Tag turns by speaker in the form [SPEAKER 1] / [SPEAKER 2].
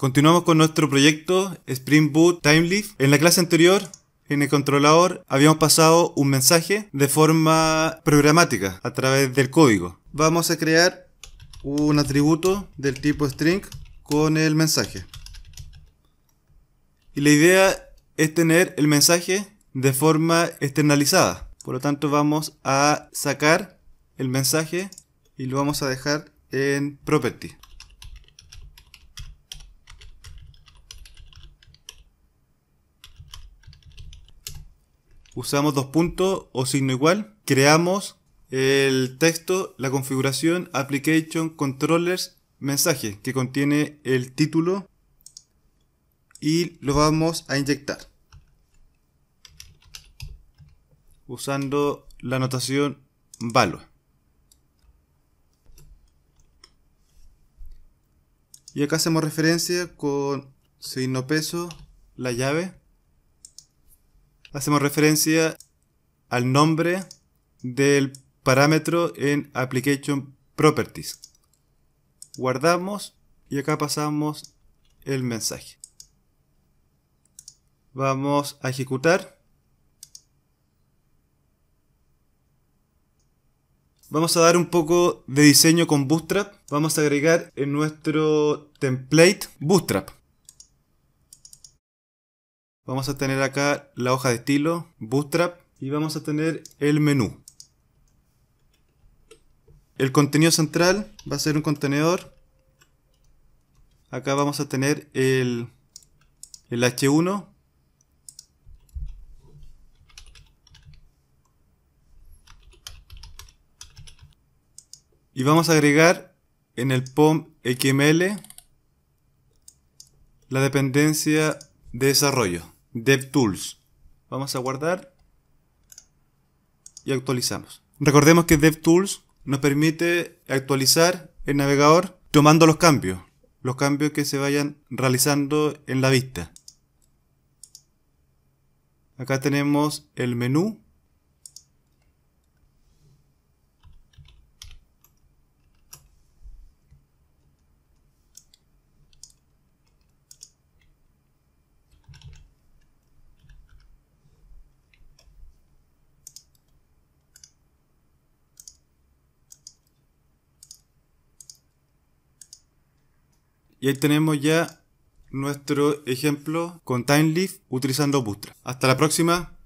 [SPEAKER 1] Continuamos con nuestro proyecto Spring Boot Timeleaf. En la clase anterior, en el controlador, habíamos pasado un mensaje de forma programática a través del código. Vamos a crear un atributo del tipo string con el mensaje. Y la idea es tener el mensaje de forma externalizada. Por lo tanto, vamos a sacar el mensaje y lo vamos a dejar en property. usamos dos puntos o signo igual, creamos el texto, la configuración, application, controllers, mensaje que contiene el título y lo vamos a inyectar usando la anotación value. Y acá hacemos referencia con signo peso, la llave hacemos referencia al nombre del parámetro en Application Properties. Guardamos y acá pasamos el mensaje. Vamos a ejecutar. Vamos a dar un poco de diseño con Bootstrap. Vamos a agregar en nuestro template Bootstrap. Vamos a tener acá la hoja de estilo, Bootstrap, y vamos a tener el menú. El contenido central va a ser un contenedor. Acá vamos a tener el, H1. Y vamos a agregar en el POM XML la dependencia de desarrollo. DevTools. Vamos a guardar y actualizamos. Recordemos que DevTools nos permite actualizar el navegador tomando los cambios, los cambios que se vayan realizando en la vista. Acá tenemos el menú Y ahí tenemos ya nuestro ejemplo con TimeLeaf utilizando Bootstrap. Hasta la próxima.